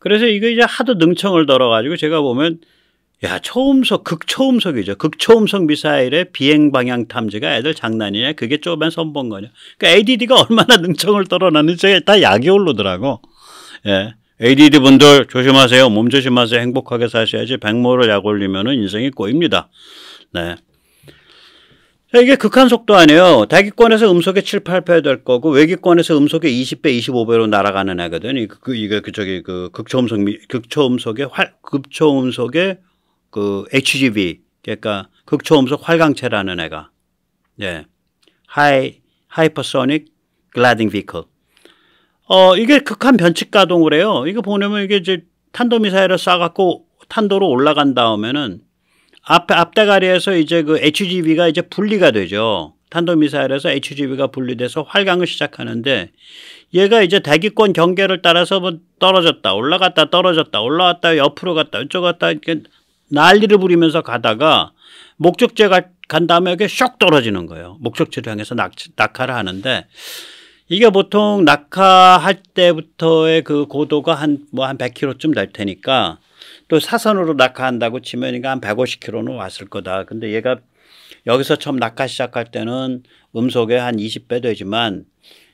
그래서 이게 이제 하도 능청을 덜어가지고 제가 보면 야 초음속 극초음속이죠. 극초음속 미사일의 비행 방향 탐지가 애들 장난이냐? 그게 쪼면 선본 거냐? 그러니까 ADD가 얼마나 능청을 떨어놨는지에 다 약이 올르더라고 예. ADD 분들 조심하세요. 몸 조심하세요. 행복하게 사셔야지 백모를 약 올리면은 인생이 꼬입니다. 네. 이게 극한 속도 아니에요. 대기권에서 음속에 7, 8배 될 거고 외기권에서 음속에 20배, 25배로 날아가는 애거든. 그 이게 그 저기 그 극초음속 극초음속의 활 극초음속의 그 HGV 그러니까 극초음속 활강체라는 애가 예. 하이 하이퍼소닉 글라딩 비클. 어, 이게 극한 변칙 가동을 해요. 이거 보내면 이게 이제 탄도미사일을 쏴갖고 탄도로 올라간 다음에는 앞에 앞다가리에서 이제 그 HGV가 이제 분리가 되죠. 탄도미사일에서 HGV가 분리돼서 활강을 시작하는데 얘가 이제 대기권 경계를 따라서 뭐 떨어졌다 올라갔다 떨어졌다 올라왔다 옆으로 갔다 이쪽 갔다 이렇게 난리를 부리면서 가다가 목적지에 간 다음에 이게 쇽 떨어지는 거예요. 목적지를 향해서 낙, 낙하를 하는데 이게 보통 낙하할 때부터의 그 고도가 한 뭐 한 100km쯤 뭐 될 테니까 또 사선으로 낙하한다고 치면 그러니까 한 150km는 왔을 거다. 근데 얘가 여기서 처음 낙하 시작할 때는 음속에한 20배 되지만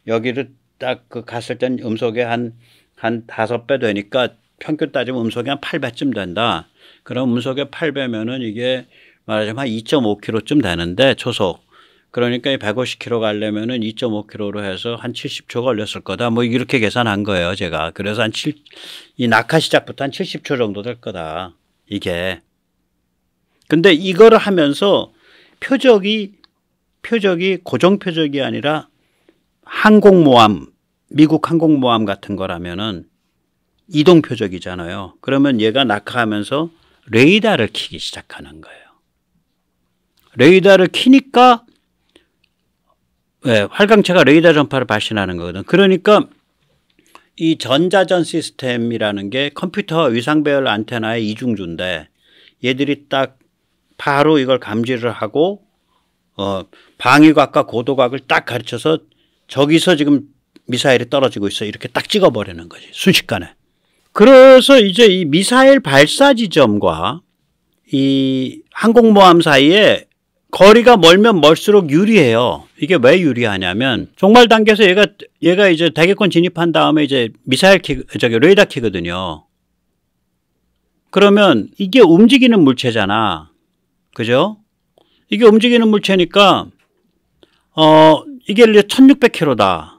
여기를 딱 그 갔을 땐음속에한 한 다섯 배 되니까 평균 따지면 음속에한 8배쯤 된다. 그럼 음속에 8배면은 이게 말하자면 한 2.5km쯤 되는데 초속 그러니까 이 150km 가려면은 2.5km로 해서 한 70초 걸렸을 거다. 뭐 이렇게 계산한 거예요, 제가. 그래서 한 7, 이 낙하 시작부터 한 70초 정도 될 거다. 이게. 근데 이거를 하면서 표적이, 표적이 고정 표적이 아니라 항공모함, 미국 항공모함 같은 거라면은 이동 표적이잖아요. 그러면 얘가 낙하하면서 레이더를 키기 시작하는 거예요. 레이더를 키니까 네, 활강체가 레이더 전파를 발신하는 거거든. 그러니까 이 전자전 시스템이라는 게 컴퓨터 위상 배열 안테나의 이중주인데 얘들이 딱 바로 이걸 감지를 하고 어 방위각과 고도각을 딱 가르쳐서 저기서 지금 미사일이 떨어지고 있어 이렇게 딱 찍어버리는 거지 순식간에. 그래서 이제 이 미사일 발사 지점과 이 항공모함 사이에 거리가 멀면 멀수록 유리해요. 이게 왜 유리하냐면 종말 단계에서 얘가 얘가 이제 대기권 진입한 다음에 이제 미사일 키 저기 레이더 키거든요. 그러면 이게 움직이는 물체잖아. 그죠? 이게 움직이는 물체니까 어 이게 이제 1600km다.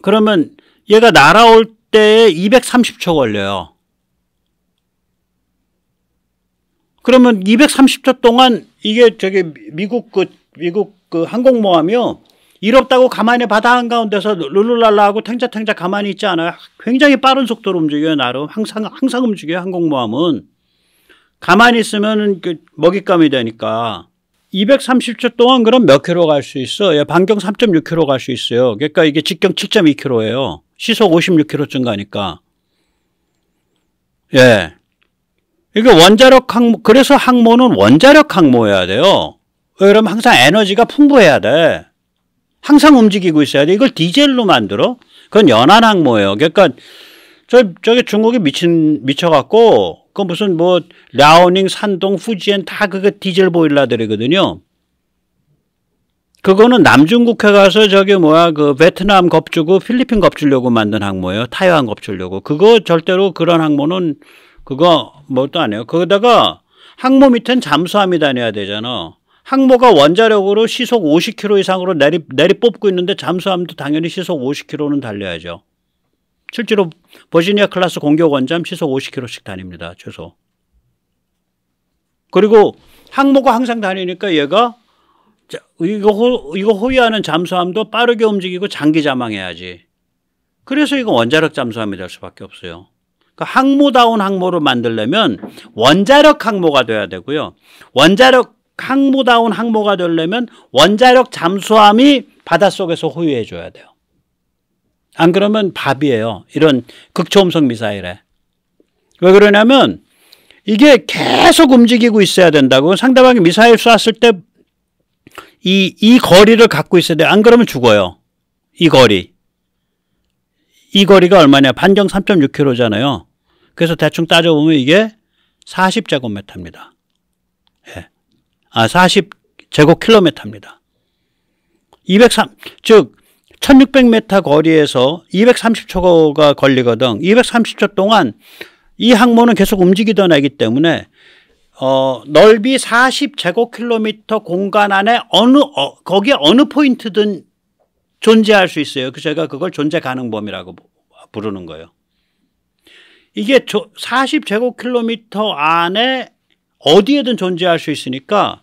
그러면 얘가 날아올 때에 230초 걸려요. 그러면 230초 동안 이게 저기 미국 그 미국 그 항공모함이요. 일 없다고 가만히 바다 한가운데서 룰루랄라하고 탱자탱자 가만히 있지 않아요. 굉장히 빠른 속도로 움직여요. 나름 항상 항상 움직여요. 항공모함은 가만히 있으면 그 먹잇감이 되니까 230초 동안 그럼 몇 킬로 갈 수 있어? 예, 반경 3.6 킬로 갈 수 있어요. 그러니까 이게 직경 7.2 킬로예요. 시속 56 킬로쯤 가니까. 예. 그러니까 원자력 항모, 그래서 항모는 원자력 항모여야 돼요. 왜냐면 항상 에너지가 풍부해야 돼. 항상 움직이고 있어야 돼. 이걸 디젤로 만들어? 그건 연안 항모예요. 그러니까 저, 저기 중국이 미친, 미쳐갖고, 그 무슨 뭐, 라오닝, 산동, 후지엔 다 그게 디젤 보일러들이거든요. 그거는 남중국해 가서 저기 뭐야 그 베트남 겁주고 필리핀 겁주려고 만든 항모예요. 타이완 겁주려고. 그거 절대로 그런 항모는 그거 뭐도안 해요. 거기다가 항모 밑엔 잠수함이 다녀야 되잖아. 항모가 원자력으로 시속 50km 이상으로 내리, 내리 뽑고 있는데 잠수함도 당연히 시속 50km는 달려야죠. 실제로 버지니아 클라스 공격 원잠 시속 50km씩 다닙니다. 최소. 그리고 항모가 항상 다니니까 얘가 이거, 호, 이거 호위하는 잠수함도 빠르게 움직이고 장기 자망해야지. 그래서 이거 원자력 잠수함이 될 수밖에 없어요. 그 항모다운 항모로 만들려면 원자력 항모가 돼야 되고요. 원자력 항모다운 항모가 되려면 원자력 잠수함이 바닷속에서 호유해 줘야 돼요. 안 그러면 밥이에요. 이런 극초음속 미사일에. 왜 그러냐면 이게 계속 움직이고 있어야 된다고 상대방이 미사일 쐈을 때 이 이 거리를 갖고 있어야 돼. 요안 그러면 죽어요. 이 거리. 이 거리가 얼마냐? 반경 3.6km잖아요. 그래서 대충 따져보면 이게 40제곱미터입니다. 예. 아, 40제곱킬로미터입니다. 203, 즉, 1600m 거리에서 230초가 걸리거든. 230초 동안 이 항모는 계속 움직이던 애기 때문에 어, 넓이 40제곱킬로미터 공간 안에 어느 어, 거기에 어느 포인트든 존재할 수 있어요. 그래서 제가 그걸 존재 가능범이라고 부르는 거예요. 이게 40제곱킬로미터 안에 어디에든 존재할 수 있으니까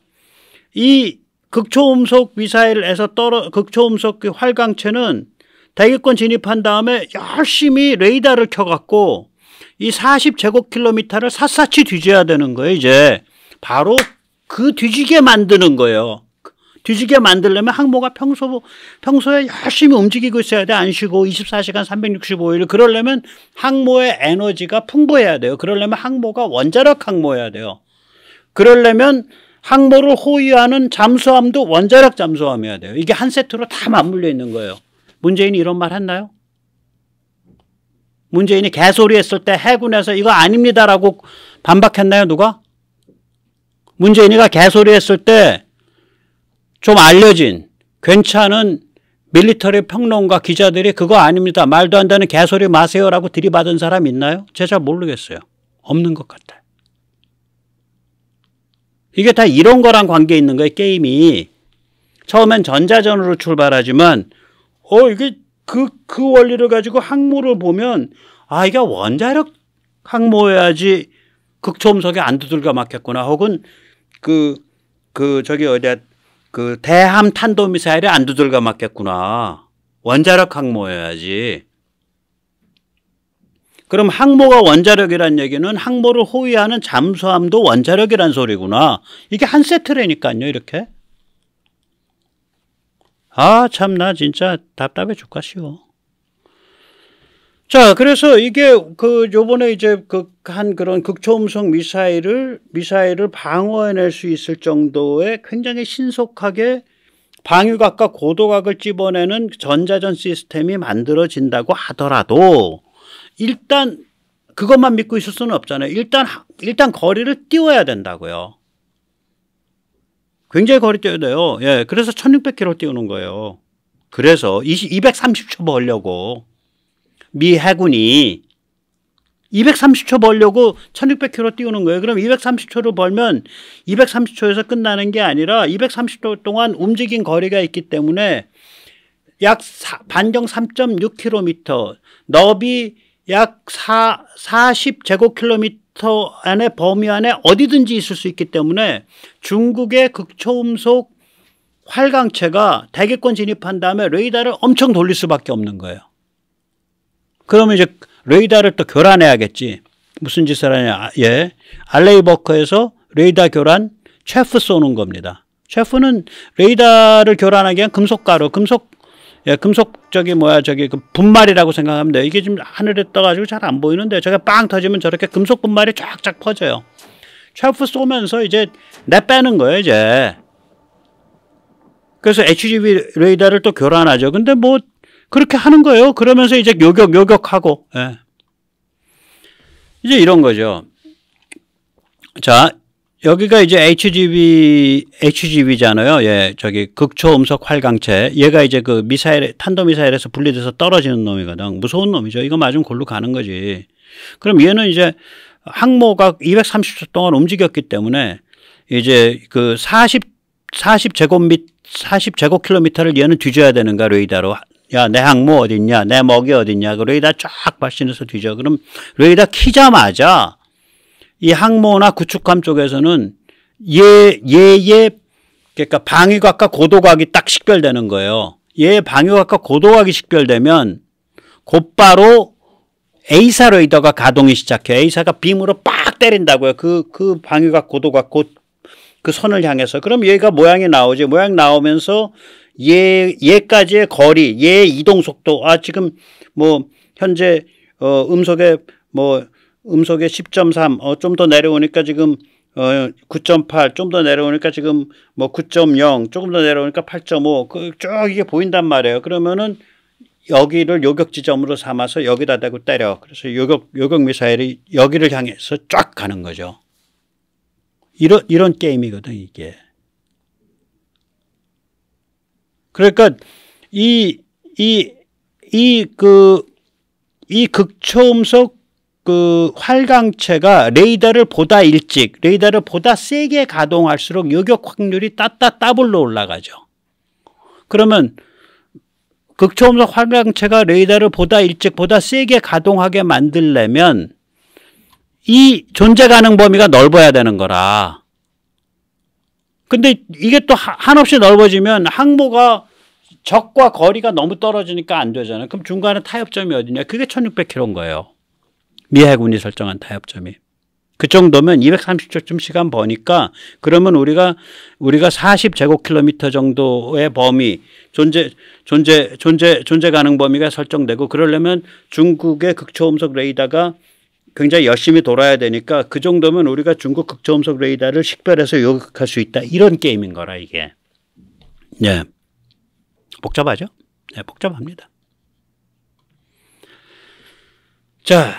이 극초음속 미사일에서 떨어 극초음속 활강체는 대기권 진입한 다음에 열심히 레이더를 켜갖고 이 40제곱킬로미터를 샅샅이 뒤져야 되는 거예요. 이제 바로 그 뒤지게 만드는 거예요. 뒤지게 만들려면 항모가 평소, 평소에 열심히 움직이고 있어야 돼. 안 쉬고 24시간 365일. 그러려면 항모의 에너지가 풍부해야 돼요. 그러려면 항모가 원자력 항모여야 돼요. 그러려면 항모를 호위하는 잠수함도 원자력 잠수함이어야 돼요. 이게 한 세트로 다 맞물려 있는 거예요. 문재인이 이런 말 했나요? 문재인이 개소리 했을 때 해군에서 이거 아닙니다라고 반박했나요, 누가? 문재인이가 개소리 했을 때좀 알려진 괜찮은 밀리터리 평론가 기자들이 그거 아닙니다. 말도 안 되는 개소리 마세요라고 들이받은 사람 있나요? 제가 잘 모르겠어요. 없는 것 같아요. 이게 다 이런 거랑 관계 있는 거예요. 게임이 처음엔 전자전으로 출발하지만 어 이게 그그 그 원리를 가지고 항모를 보면 아 이게 원자력 항모여야지 극초음속에 안 두들겨 맞겠구나 혹은 그그 그 저기 어디야 그 대함 탄도미사일에 안 두들겨 맞겠구나. 원자력 항모여야지. 그럼 항모가 원자력이란 얘기는 항모를 호위하는 잠수함도 원자력이란 소리구나. 이게 한 세트라니까요, 이렇게. 아, 참, 나 진짜 답답해 죽겠시오. 자, 그래서 이게 그 요번에 이제 그 한 그런 극초음속 미사일을 미사일을 방어해낼 수 있을 정도의 굉장히 신속하게 방위각과 고도각을 집어내는 전자전 시스템이 만들어진다고 하더라도 일단 그것만 믿고 있을 수는 없잖아요. 일단 일단 거리를 띄워야 된다고요. 굉장히 거리 띄워야 돼요. 예, 그래서 1600km 띄우는 거예요. 그래서 20, 230초 벌려고 미 해군이 230초 벌려고 1600km 띄우는 거예요. 그럼 230초를 벌면 230초에서 끝나는 게 아니라 230초 동안 움직인 거리가 있기 때문에 약 4, 반경 3.6km, 너비 약 4, 40제곱킬로미터 안에 범위 안에 어디든지 있을 수 있기 때문에 중국의 극초음속 활강체가 대기권 진입한 다음에 레이더를 엄청 돌릴 수밖에 없는 거예요. 그러면 이제 레이더를 또 교란해야겠지. 무슨 짓을 하냐. 예. 알레이버커에서 레이더 교란 체프 쏘는 겁니다. 체프는 레이더를 교란하기 위한 금속가루, 금속, 예, 금속, 저기, 뭐야, 저기, 그 분말이라고 생각하면 돼요. 이게 지금 하늘에 떠가지고 잘 안 보이는데 저게 빵 터지면 저렇게 금속 분말이 쫙쫙 퍼져요. 체프 쏘면서 이제 내 빼는 거예요, 이제. 그래서 HGV 레이더를 또 교란하죠. 근데 뭐 그렇게 하는 거예요. 그러면서 이제 요격, 요격하고, 예. 이제 이런 거죠. 자, 여기가 이제 HGV, HGV잖아요. 예, 저기 극초음속 활강체. 얘가 이제 그 미사일, 탄도미사일에서 분리돼서 떨어지는 놈이거든. 무서운 놈이죠. 이거 맞으면 골로 가는 거지. 그럼 얘는 이제 항모가 230초 동안 움직였기 때문에 이제 그 40, 40제곱미 40제곱킬로미터를 얘는 뒤져야 되는가 레이더로 야, 내 항모 어딨냐? 내 먹이 어딨냐? 그 레이더 쫙 발신해서 뒤져. 그럼 레이더 키자마자 이 항모나 구축함 쪽에서는 얘, 얘, 얘, 그러니까 방위각과 고도각이 딱 식별되는 거예요. 얘 예, 방위각과 고도각이 식별되면 곧바로 A사 레이더가 가동이 시작해요. A사가 빔으로 빡 때린다고요. 그, 그 방위각 고도각 곧그 선을 향해서. 그럼 얘가 모양이 나오지. 모양 나오면서 얘, 예, 얘까지의 거리, 얘 예 이동 속도. 아, 지금 뭐 현재 어 음속에 뭐 음속에 10.3, 어 좀 더 내려오니까 지금 어 9.8, 좀 더 내려오니까 지금 뭐 9.0, 조금 더 내려오니까 8.5. 그쭉 이게 보인단 말이에요. 그러면은 여기를 요격 지점으로 삼아서 여기다 대고 때려. 그래서 요격 요격 미사일이 여기를 향해서 쫙 가는 거죠. 이런 이런 게임이거든, 이게. 그러니까 이 이 이 그이 그, 극초음속 그 활강체가 레이더를 보다 일찍 레이더를 보다 세게 가동할수록 요격 확률이 따따 따블로 올라가죠. 그러면 극초음속 활강체가 레이더를 보다 일찍 보다 세게 가동하게 만들려면 이 존재 가능 범위가 넓어야 되는 거라. 근데 이게 또 한없이 넓어지면 항모가 적과 거리가 너무 떨어지니까 안 되잖아요. 그럼 중간에 타협점이 어디냐? 그게 1600km인 거예요. 미 해군이 설정한 타협점이. 그 정도면 230초쯤 시간 버니까 그러면 우리가 우리가 40 제곱킬로미터 정도의 범위 존재 존재 존재 존재 가능 범위가 설정되고 그러려면 중국의 극초음속 레이더가 굉장히 열심히 돌아야 되니까 그 정도면 우리가 중국 극초음속 레이더를 식별해서 요격할 수 있다 이런 게임인 거라 이게. 네. 복잡하죠? 네, 복잡합니다. 자,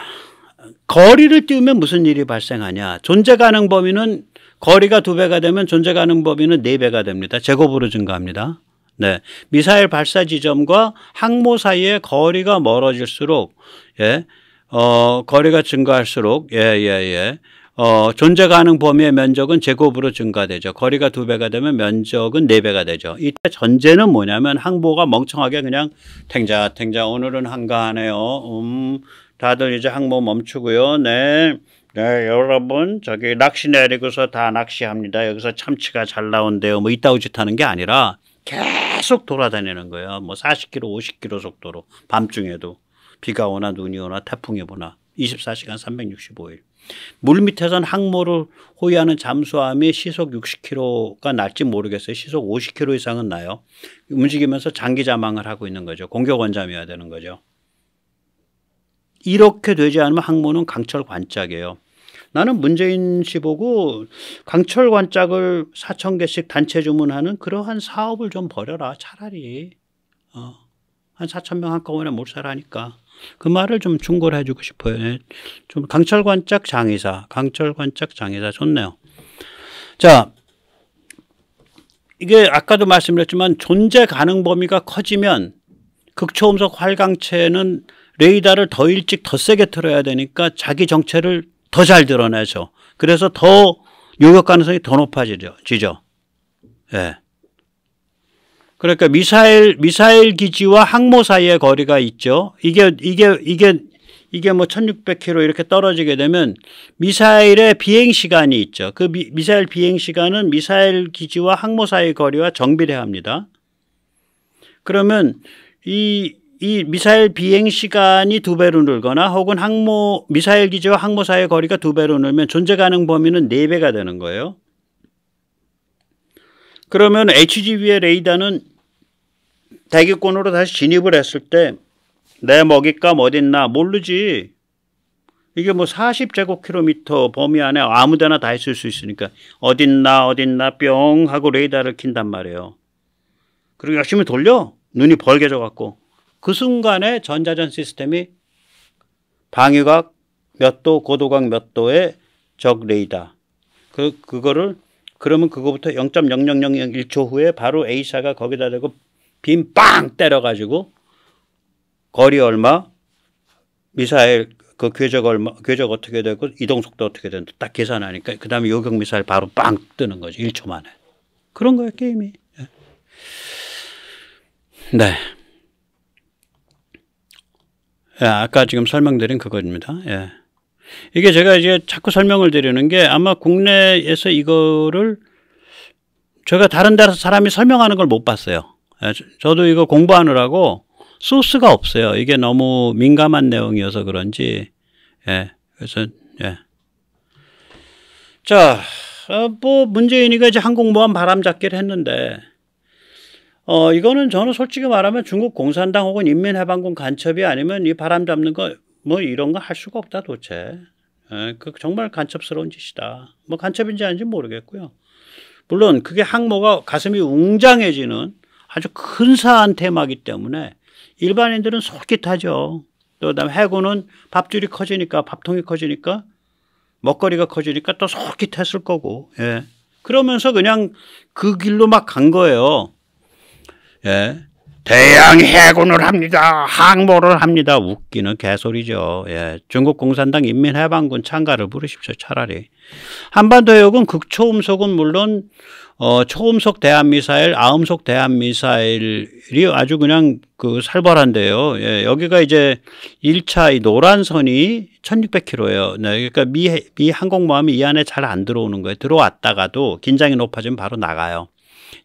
거리를 띄우면 무슨 일이 발생하냐? 존재 가능 범위는 거리가 두 배가 되면 존재 가능 범위는 네 배가 됩니다. 제곱으로 증가합니다. 네. 미사일 발사 지점과 항모 사이의 거리가 멀어질수록 예. 어, 거리가 증가할수록 예, 예, 예. 어, 존재 가능 범위의 면적은 제곱으로 증가되죠. 거리가 두배가 되면 면적은 네배가 되죠. 이때 전제는 뭐냐면 항보가 멍청하게 그냥 탱자탱자 오늘은 한가하네요. 음, 다들 이제 항보 멈추고요. 네. 네, 여러분, 저기 낚시 내리고서 다 낚시합니다. 여기서 참치가 잘 나온대요. 뭐 이따구 짓 하는 게 아니라 계속 돌아다니는 거예요. 뭐 40km, 50km 속도로 밤중에도 비가 오나 눈이 오나 태풍이 오나 24시간 365일. 물 밑에선 항모를 호위하는 잠수함이 시속 60km가 날지 모르겠어요. 시속 50km 이상은 나요. 움직이면서 장기 자망을 하고 있는 거죠. 공격 원잠이어야 되는 거죠. 이렇게 되지 않으면 항모는 강철 관짝이에요. 나는 문재인 씨 보고 강철 관짝을 4천 개씩 단체 주문하는 그러한 사업을 좀 벌여라 차라리. 어. 한 4천 명 한꺼번에 못살아니까그 말을 좀 충고를 해주고 싶어요. 좀 강철관짝 장의사, 강철관짝 장의사 좋네요. 자, 이게 아까도 말씀드렸지만 존재 가능 범위가 커지면 극초음속 활강체는 레이더를 더 일찍 더 세게 틀어야 되니까 자기 정체를 더 잘 드러내죠. 그래서 더 요격 가능성이 더 높아지죠. 지죠. 예. 그러니까 미사일 미사일 기지와 항모 사이의 거리가 있죠. 이게 이게 이게 이게 뭐 1600km 이렇게 떨어지게 되면 미사일의 비행 시간이 있죠. 그 미, 미사일 비행 시간은 미사일 기지와 항모 사이의 거리와 정비례 합니다. 그러면 이, 이 미사일 비행 시간이 두 배로 늘거나 혹은 항모, 미사일 기지와 항모 사이의 거리가 두 배로 늘면 존재 가능 범위는 네 배가 되는 거예요. 그러면 HGV의 레이더는 대기권으로 다시 진입을 했을 때 내 먹잇감 어딨나 모르지. 이게 뭐 40제곱킬로미터 범위 안에 아무 데나 다 있을 수 있으니까 어딨나 어딨나 뿅 하고 레이더를 킨단 말이에요. 그리고 열심히 돌려. 눈이 벌게져 갖고 그 순간에 전자전 시스템이 방위각 몇 도, 고도각 몇 도의 적레이더 그, 그거를, 그러면 그거부터 0.0001초 후에 바로 A사가 거기다 대고 빔빵 때려가지고 거리 얼마 미사일 그 궤적 얼마 궤적 어떻게 되고 이동 속도 어떻게 되는지 딱 계산하니까 그 다음에 요격 미사일 바로 빵 뜨는 거지 1초 만에 그런 거야 게임이 예. 네. 예, 아까 지금 설명드린 그거입니다. 예. 이게 제가 이제 자꾸 설명을 드리는 게 아마 국내에서 이거를 제가 다른 데서 사람이 설명하는 걸 못 봤어요. 예, 저도 이거 공부하느라고 소스가 없어요. 이게 너무 민감한 내용이어서 그런지. 예. 그래서 예. 자, 어, 뭐 문재인이가 이제 한국모함 바람잡기를 했는데 어, 이거는 저는 솔직히 말하면 중국 공산당 혹은 인민해방군 간첩이 아니면 이 바람 잡는 거 뭐 이런 거 할 수가 없다 도대체. 예, 그 정말 간첩스러운 짓이다. 뭐 간첩인지 아닌지 모르겠고요. 물론 그게 항모가 가슴이 웅장해지는 아주 근사한 테마이기 때문에 일반인들은 솔깃하죠. 또 그다음에 해군은 밥줄이 커지니까 밥통이 커지니까 먹거리가 커지니까 또 솔깃했을 거고. 예. 그러면서 그냥 그 길로 막 간 거예요. 예. 대양 해군을 합니다. 항모를 합니다. 웃기는 개소리죠. 예. 중국 공산당 인민해방군 참가를 부르십시오. 차라리. 한반도 해역은 극초음속은 물론 어, 초음속 대한미사일, 아음속 대한미사일이 아주 그냥 그 살벌한데요. 예, 여기가 이제 1차 이 노란 선이 1600km예요. 네, 그러니까 미, 미 항공모함이 이 안에 잘 안 들어오는 거예요. 들어왔다가도 긴장이 높아지면 바로 나가요.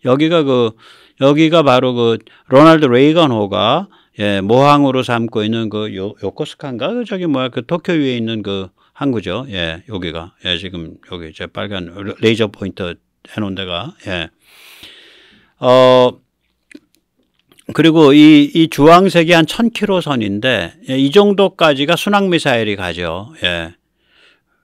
여기가 그, 여기가 바로 그 로널드 레이건호가 예, 모항으로 삼고 있는 그 요, 요코스칸가? 그 저기 뭐야, 그 도쿄 위에 있는 그 항구죠. 예, 여기가. 예, 지금 여기 이제 빨간 레이저 포인터 해놓은 데가 예. 어 그리고 이, 이 주황색이 한 1000km 선인데 예, 이 정도까지가 순항 미사일이 가죠. 예.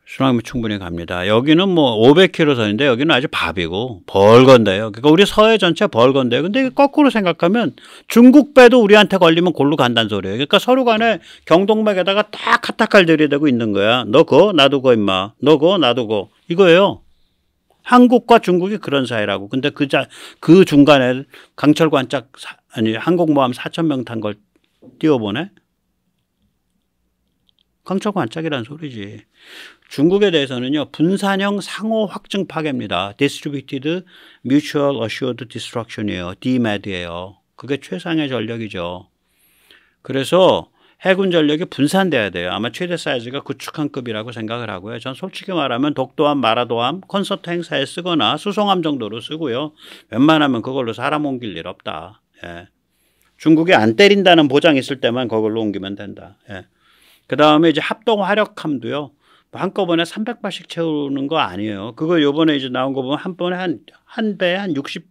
순항미 충분히 갑니다. 여기는 뭐 500km 선인데 여기는 아주 밥이고 벌건데요. 그러니까 우리 서해 전체 벌건데요. 근데 거꾸로 생각하면 중국 배도 우리한테 걸리면 골로 간단 소리예요. 그러니까 서로 간에 경동맥에다가 딱 카타칼 들이대고 있는 거야. 너 거, 나도 거 임마. 너 거, 나도 거. 이거예요. 한국과 중국이 그런 사이라고. 근데 그, 자, 그 중간에 강철 관짝 사, 아니 한국모함4 0 0 0명탄 걸 띄워보네. 강철 관짝이란 소리지. 중국에 대해서는요 분산형 상호 확증 파괴입니다. Distributed Mutual Assured Destruction이에요. DMAD이에요. 그게 최상의 전력이죠. 그래서 해군 전력이 분산돼야 돼요. 아마 최대 사이즈가 구축함급이라고 생각을 하고요. 전 솔직히 말하면 독도함, 마라도함, 콘서트 행사에 쓰거나 수송함 정도로 쓰고요. 웬만하면 그걸로 사람 옮길 일 없다. 예. 중국이 안 때린다는 보장 있을 때만 그걸로 옮기면 된다. 예. 그 다음에 이제 합동 화력함도요. 뭐 한꺼번에 300발씩 채우는 거 아니에요. 그거 요번에 이제 나온 거 보면 한 번에 한, 한 배에 한 60개,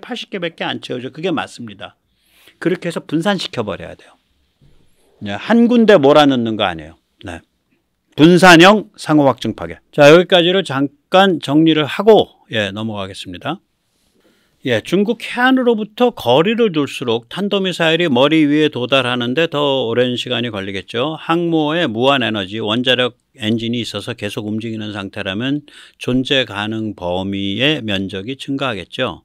80개 밖에 안 채우죠. 그게 맞습니다. 그렇게 해서 분산시켜버려야 돼요. 예, 한 군데 몰아넣는 거 아니에요. 네. 분산형 상호확증 파괴. 자 여기까지를 잠깐 정리를 하고 예, 넘어가겠습니다. 예, 중국 해안으로부터 거리를 둘수록 탄도미사일이 머리 위에 도달하는데 더 오랜 시간이 걸리겠죠. 항모에 무한 에너지, 원자력 엔진이 있어서 계속 움직이는 상태라면 존재 가능 범위의 면적이 증가하겠죠.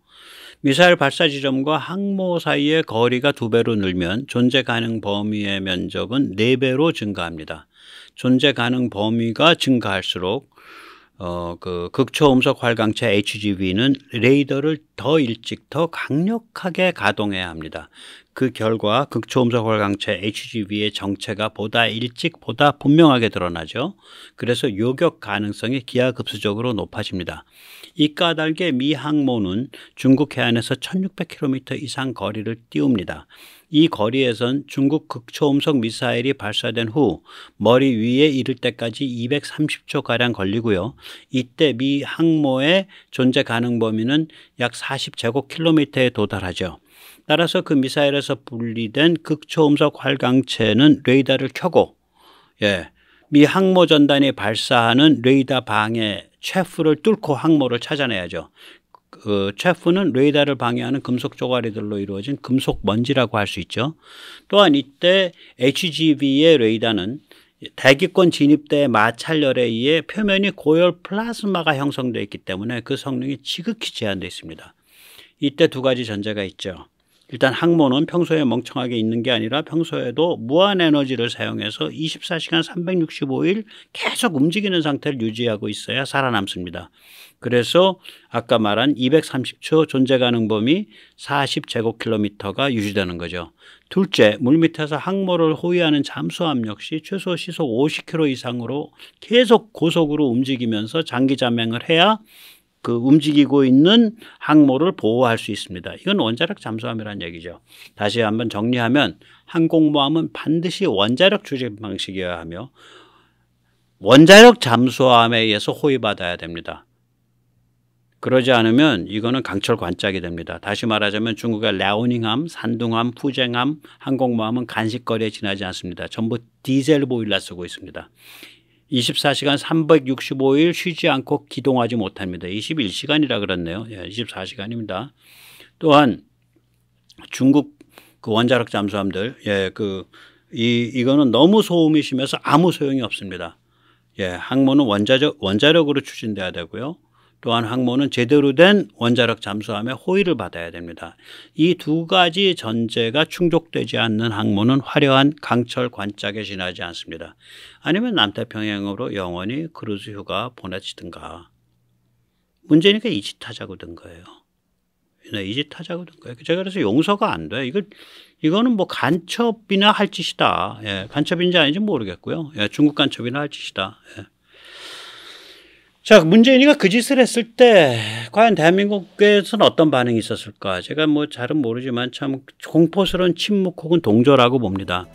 미사일 발사 지점과 항모 사이의 거리가 두배로 늘면 존재 가능 범위의 면적은 네배로 증가합니다. 존재 가능 범위가 증가할수록 어, 그 극초음속 활강체 HGV는 레이더를 더 일찍 더 강력하게 가동해야 합니다. 그 결과 극초음속 활강체 HGV의 정체가 보다 일찍 보다 분명하게 드러나죠. 그래서 요격 가능성이 기하급수적으로 높아집니다. 이 까닭에 미 항모는 중국 해안에서 1600km 이상 거리를 띄웁니다. 이 거리에선 중국 극초음속 미사일이 발사된 후 머리 위에 이를 때까지 230초가량 걸리고요. 이때 미 항모의 존재 가능 범위는 약 40제곱킬로미터에 도달하죠. 따라서 그 미사일에서 분리된 극초음속 활강체는 레이더를 켜고 예, 미 항모 전단이 발사하는 레이더 방해 체프를 뚫고 항모를 찾아내야죠. 그 체프는 레이더를 방해하는 금속 조가리들로 이루어진 금속 먼지라고 할 수 있죠. 또한 이때 HGV의 레이더는 대기권 진입대 마찰열에 의해 표면이 고열 플라즈마가 형성되어 있기 때문에 그 성능이 지극히 제한되어 있습니다. 이때 두 가지 전제가 있죠. 일단 항모는 평소에 멍청하게 있는 게 아니라 평소에도 무한 에너지를 사용해서 24시간 365일 계속 움직이는 상태를 유지하고 있어야 살아남습니다. 그래서 아까 말한 230초 존재 가능 범위 40제곱킬로미터가 유지되는 거죠. 둘째, 물밑에서 항모를 호위하는 잠수함 역시 최소 시속 50km 이상으로 계속 고속으로 움직이면서 장기 잠행을 해야 그 움직이고 있는 항모를 보호할 수 있습니다. 이건 원자력 잠수함이라는 얘기죠. 다시 한번 정리하면 항공모함은 반드시 원자력 추진 방식이어야 하며 원자력 잠수함에 의해서 호위받아야 됩니다. 그러지 않으면 이거는 강철 관짝이 됩니다. 다시 말하자면 중국의 레오닝함 산둥함, 푸쟁함, 항공모함은 간식거리에 지나지 않습니다. 전부 디젤 보일러 쓰고 있습니다. 24시간 365일 쉬지 않고 기동하지 못합니다. 21시간이라 그랬네요. 예, 24시간입니다. 또한 중국 그 원자력 잠수함들 예, 그 이 이거는 너무 소음이 심해서 아무 소용이 없습니다. 예, 항모는 원자적 원자력으로 추진돼야 되고요. 또한 항모는 제대로 된 원자력 잠수함의 호의를 받아야 됩니다. 이 두 가지 전제가 충족되지 않는 항모는 화려한 강철 관짝에 지나지 않습니다. 아니면 남태평양으로 영원히 크루즈 휴가 보내지든가. 문제니까 이짓타자고든 거예요. 네, 이짓타자고든 거예요. 제가 그래서 용서가 안 돼. 이걸 이거는 뭐 간첩이나 할 짓이다. 예, 간첩인지 아닌지 모르겠고요. 예, 중국 간첩이나 할 짓이다. 예. 자, 문재인이가 그 짓을 했을 때 과연 대한민국에서는 어떤 반응이 있었을까? 제가 뭐 잘은 모르지만 참 공포스러운 침묵 혹은 동조라고 봅니다.